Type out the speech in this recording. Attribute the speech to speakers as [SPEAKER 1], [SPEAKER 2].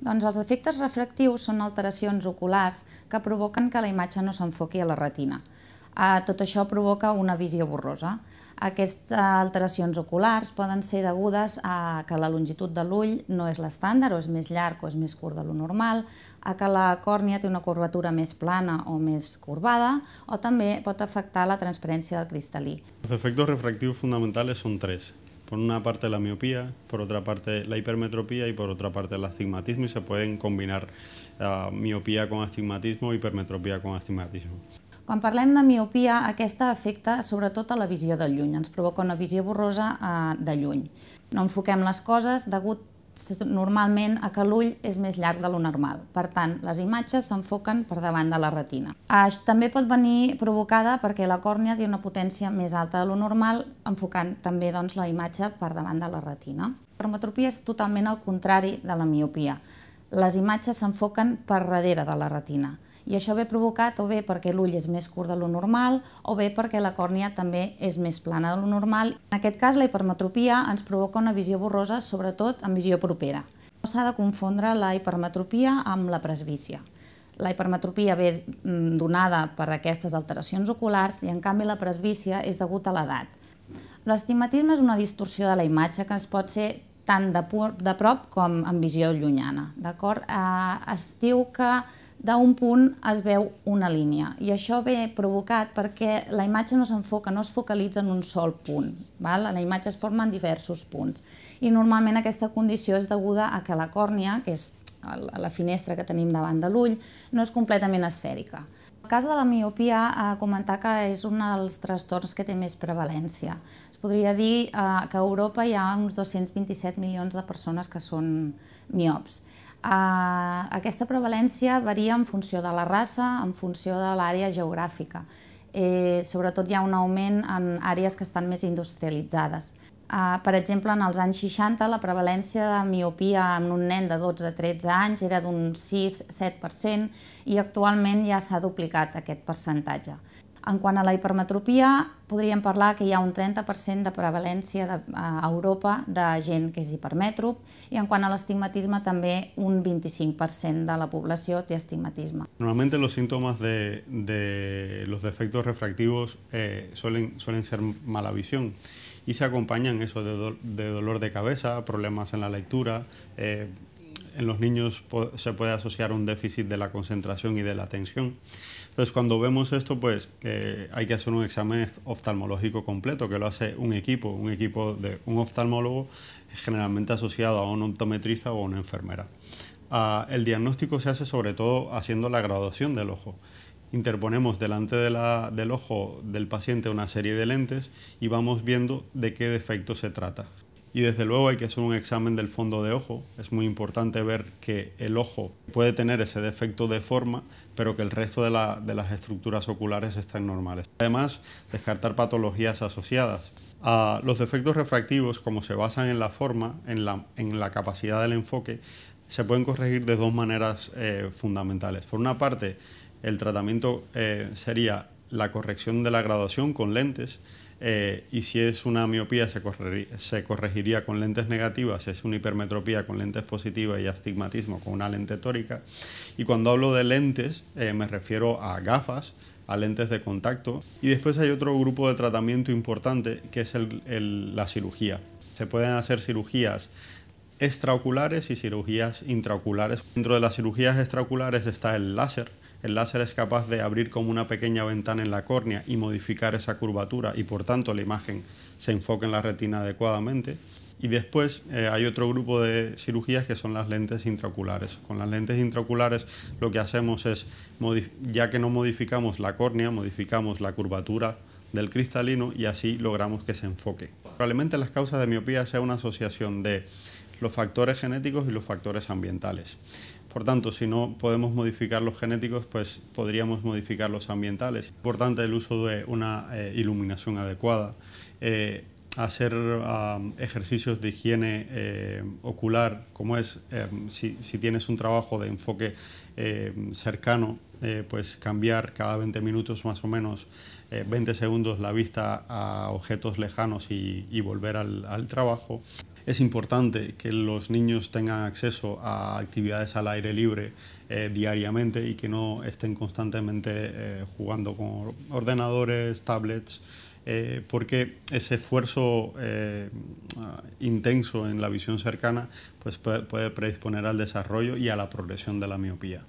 [SPEAKER 1] Doncs els efectes refractius són alteracions oculars que provoquen que la imatge no s'enfoqui a la retina. Eh, tot això provoca una visió borrosa. Aquestes eh, alteracions oculars poden ser degudes a que la longitud de l'ull no és l'estàndard, o és més llarg o és més curt de lo normal, a que la còrnia té una curvatura més plana o més corbada, o també pot afectar la transparència del cristal·lí.
[SPEAKER 2] Els efectes refractius fonamentals són tres, Por una parte la miopía, por otra parte la hipermetropía y por otra parte el astigmatismo y se pueden combinar uh, eh, miopia con astigmatismo, hipermetropia con astigmatismo.
[SPEAKER 1] Quan parlem de miopia, aquesta afecta sobretot a la visió de lluny, ens provoca una visió borrosa eh, de lluny. No enfoquem les coses degut normalment a que l'ull és més llarg de lo normal. Per tant, les imatges s'enfoquen per davant de la retina. Això també pot venir provocada perquè la còrnia té una potència més alta de lo normal, enfocant també doncs, la imatge per davant de la retina. Cromatropia és totalment el contrari de la miopia. Les imatges s'enfoquen per darrere de la retina. I això ve provocat o bé perquè l'ull és més curt de lo normal o bé perquè la còrnia també és més plana de lo normal. En aquest cas, la hipermetropia ens provoca una visió borrosa, sobretot en visió propera. No s'ha de confondre la hipermetropia amb la presbícia. La hipermetropia ve mm, donada per aquestes alteracions oculars i, en canvi, la presbícia és degut a l'edat. L'astigmatisme és una distorsió de la imatge que ens pot ser tant de, de prop com en visió llunyana. D'acord? Eh, es diu que d'un punt es veu una línia i això ve provocat perquè la imatge no s'enfoca, no es focalitza en un sol punt. Val? La imatge es forma en diversos punts i normalment aquesta condició és deguda a que la còrnia, que és la finestra que tenim davant de l'ull, no és completament esfèrica cas de la miopia, eh, comentar que és un dels trastorns que té més prevalència. Es podria dir eh, que a Europa hi ha uns 227 milions de persones que són miops. Eh, aquesta prevalència varia en funció de la raça, en funció de l'àrea geogràfica. Eh, sobretot hi ha un augment en àrees que estan més industrialitzades. Ah, per exemple, en els anys 60 la prevalència de miopia en un nen de 12 13 anys era d'un 6-7% i actualment ja s'ha duplicat aquest percentatge. En quant a la hipermetropia, podríem parlar que hi ha un 30% de prevalència a Europa de gent que és hipermètrop i en quant a l'estigmatisme també un 25% de la població té estigmatisme.
[SPEAKER 2] Normalment els símptomes de, de los defectos refractivos eh, suelen, suelen ser mala visió. y se acompañan eso de, dolor de cabeza, problemas en la lectura. Eh, en los niños se puede asociar un déficit de la concentración y de la atención. Entonces, cuando vemos esto, pues eh, hay que hacer un examen oftalmológico completo, que lo hace un equipo, un equipo de un oftalmólogo generalmente asociado a una optometrista o a una enfermera. Ah, el diagnóstico se hace sobre todo haciendo la graduación del ojo interponemos delante de la, del ojo del paciente una serie de lentes y vamos viendo de qué defecto se trata. Y desde luego hay que hacer un examen del fondo de ojo. Es muy importante ver que el ojo puede tener ese defecto de forma, pero que el resto de, las estructuras oculares están normales. Además, descartar patologías asociadas. a los defectos refractivos, como se basan en la forma, en la, en la capacidad del enfoque, se pueden corregir de dos maneras eh, fundamentales. Por una parte, el tratamiento eh, sería la corrección de la graduación con lentes. Eh, y si es una miopía se, se, corregiría con lentes negativas, si es una hipermetropía con lentes positivas y astigmatismo con una lente tórica. Y cuando hablo de lentes me refiero a gafas, a lentes de contacto. Y después hay otro grupo de tratamiento importante que es la cirugía. Se pueden hacer cirugías extraoculares y cirugías intraoculares. Dentro de las cirugías extraoculares está el láser. El láser es capaz de abrir como una pequeña ventana en la córnea y modificar esa curvatura y por tanto la imagen se enfoque en la retina adecuadamente. Y después eh, hay otro grupo de cirugías que son las lentes intraoculares. Con las lentes intraoculares lo que hacemos es, ya que no modificamos la córnea, modificamos la curvatura del cristalino y así logramos que se enfoque. Probablemente las causas de miopía sea una asociación de los factores genéticos y los factores ambientales. Por tanto, si no podemos modificar los genéticos, pues podríamos modificar los ambientales. Importante el uso de una eh, iluminación adecuada, eh, hacer ejercicios de higiene eh, ocular, como es em, si, tienes un trabajo de enfoque em, cercano, pues cambiar cada 20 minutos más o menos, 20 segundos la vista a objetos lejanos y, volver al trabajo. Es importante que los niños tengan acceso a actividades al aire libre eh, diariamente y que no estén constantemente eh, jugando con ordenadores, tablets, eh, porque ese esfuerzo intenso en la visión cercana pues, puede predisponer al desarrollo y a la progresión de la miopía.